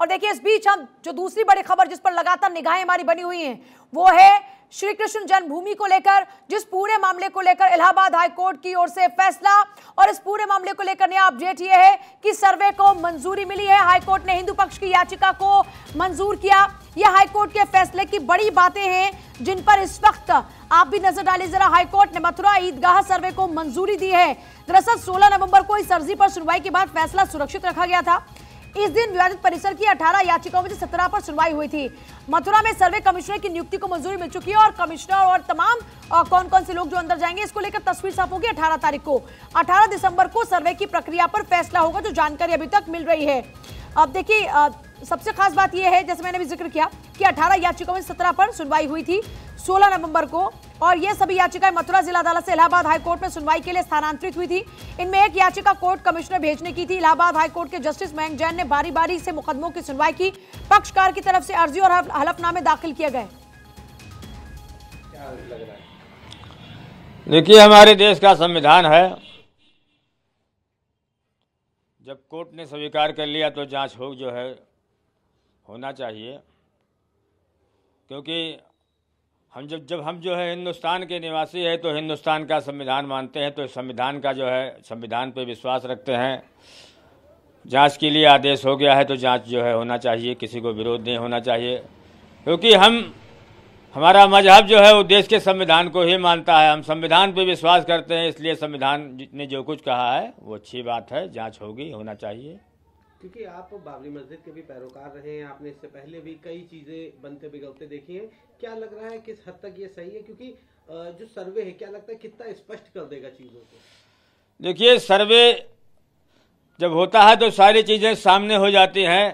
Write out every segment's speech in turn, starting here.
और देखिए इस बीच हम जो दूसरी बड़ी खबर जिस पर लगातार निगाहें हमारी बनी हुई हैं वो है श्री कृष्ण जन्मभूमि को लेकर जिस पूरे मामले को लेकर इलाहाबाद हाई कोर्ट की ओर से फैसला और इस पूरे मामले को लेकर नया अपडेट यह है कि सर्वे को मंजूरी मिली है हाई कोर्ट ने हिंदू पक्ष की याचिका को मंजूर किया यह कोर्ट के फैसले की बड़ी बातें हैं जिन पर इस वक्त आप भी नजर डालिए जरा हाई कोर्ट ने मथुरा ईदगाह सर्वे को मंजूरी दी है दरअसल 16 नवंबर को इस अर्जी पर सुनवाई के बाद फैसला सुरक्षित रखा गया था इस दिन विवादित परिसर की 18 याचिकाओं में से 17 पर सुनवाई हुई थी मथुरा में सर्वे कमिश्नर की नियुक्ति को मंजूरी मिल चुकी है और कमिश्नर और तमाम और कौन कौन से लोग जो अंदर जाएंगे इसको लेकर तस्वीर साफ होगी अठारह तारीख को अठारह दिसंबर को सर्वे की प्रक्रिया पर फैसला होगा जो जानकारी अभी तक मिल रही है अब देखिए सबसे खास बात यह है जैसे मैंने भी जिक्र किया कि 18 याचिकाओं में 17 पर सुनवाई हुई थी 16 नवंबर को और ये सभी याचिकाएं मथुरा जिला अदालत से इलाहाबाद हाईकोर्ट में सुनवाई के लिए स्थानांतरित हुई थी इनमें एक याचिका कोर्ट कमिश्नर भेजने की थी इलाहाबाद हाईकोर्ट के जस्टिस मयंक जैन ने बारी बारी से मुकदमों की सुनवाई की पक्षकार की तरफ से अर्जी और हलफनामे दाखिल किए गए देखिए हमारे देश का संविधान है जब कोर्ट ने स्वीकार कर लिया तो जांच हो जो है होना चाहिए क्योंकि हम जब जब हम जो है हिंदुस्तान के निवासी है तो हिंदुस्तान का संविधान मानते हैं तो संविधान का जो है संविधान पर विश्वास रखते हैं जांच के लिए आदेश हो गया है तो जांच जो है होना चाहिए किसी को विरोध नहीं होना चाहिए क्योंकि हम हमारा मजहब जो है वो देश के संविधान को ही मानता है हम संविधान पर विश्वास करते हैं इसलिए संविधान ने जो कुछ कहा है वो अच्छी बात है जाँच होगी होना चाहिए क्योंकि आप बाबरी मस्जिद के भी पैरोकार रहे हैं आपने इससे पहले भी कई चीज़ें बनते बिगड़ते देखी हैं क्या लग रहा है किस हद तक ये सही है क्योंकि जो सर्वे है क्या लगता है कितना स्पष्ट कर देगा चीज़ों को देखिए सर्वे जब होता है तो सारी चीज़ें सामने हो जाती हैं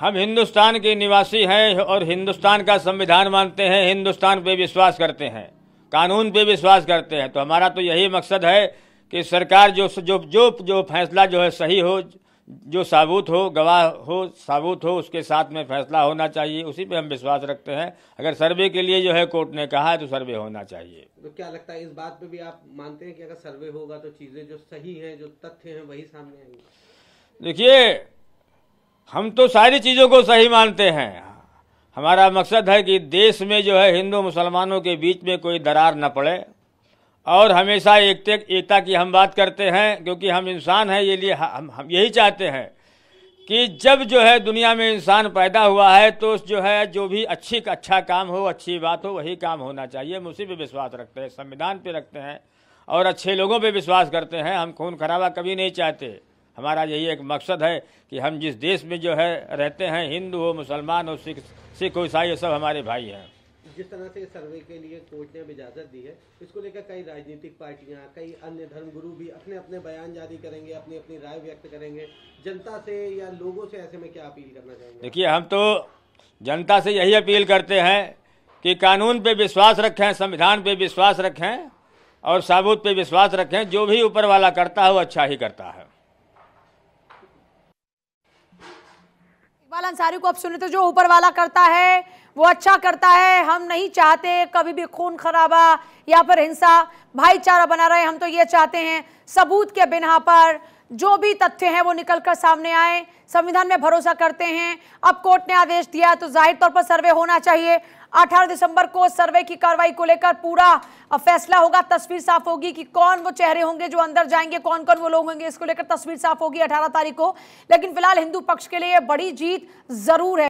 हम हिंदुस्तान के निवासी हैं और हिंदुस्तान का संविधान मानते हैं हिंदुस्तान पे विश्वास करते हैं कानून पे विश्वास करते हैं तो हमारा तो यही मकसद है कि सरकार जो जो जो जो फैसला जो है सही हो जो साबूत हो गवाह हो साबूत हो उसके साथ में फैसला होना चाहिए उसी पे हम विश्वास रखते हैं अगर सर्वे के लिए जो है कोर्ट ने कहा है तो सर्वे होना चाहिए तो क्या लगता है इस बात पे भी आप मानते हैं कि अगर सर्वे होगा तो चीज़ें जो सही हैं जो तथ्य हैं वही सामने आएंगे देखिए हम तो सारी चीज़ों को सही मानते हैं हमारा मकसद है कि देश में जो है हिंदू मुसलमानों के बीच में कोई दरार न पड़े और हमेशा एकते एकता की हम बात करते हैं क्योंकि हम इंसान हैं ये लिए हम, हम यही चाहते हैं कि जब जो है दुनिया में इंसान पैदा हुआ है तो जो है जो भी अच्छी अच्छा काम हो अच्छी बात हो वही काम होना चाहिए हम उसी पर विश्वास रखते हैं संविधान पे रखते हैं और अच्छे लोगों पे विश्वास करते हैं हम खून खराबा कभी नहीं चाहते हमारा यही एक मकसद है कि हम जिस देश में जो है रहते हैं हिंदू हो मुसलमान हो सिख सिख हो ईसाई सब हमारे भाई हैं जिस तरह से सर्वे के लिए कोर्ट ने इजाजत दी है इसको लेकर कई राजनीतिक पार्टियां कई अन्य धर्मगुरु भी अपने अपने बयान जारी करेंगे अपनी अपनी राय व्यक्त करेंगे जनता से या लोगों से ऐसे में क्या अपील करना चाहेंगे देखिए हम तो जनता से यही अपील करते हैं कि कानून पे विश्वास रखें संविधान पे विश्वास रखें और साबुत पे विश्वास रखें जो भी ऊपर वाला करता है वो अच्छा ही करता है इकबाल अंसारी को आप सुने तो जो ऊपर वाला करता है वो अच्छा करता है हम नहीं चाहते कभी भी खून खराबा या फिर हिंसा भाईचारा बना रहे हम तो ये चाहते हैं सबूत के बिना पर जो भी तथ्य हैं वो निकलकर सामने आए संविधान में भरोसा करते हैं अब कोर्ट ने आदेश दिया तो जाहिर तौर पर सर्वे होना चाहिए 18 दिसंबर को सर्वे की कार्रवाई को लेकर पूरा फैसला होगा तस्वीर साफ होगी कि कौन वो चेहरे होंगे जो अंदर जाएंगे कौन कौन वो लोग होंगे इसको लेकर तस्वीर साफ होगी 18 तारीख को लेकिन फिलहाल हिंदू पक्ष के लिए बड़ी जीत जरूर है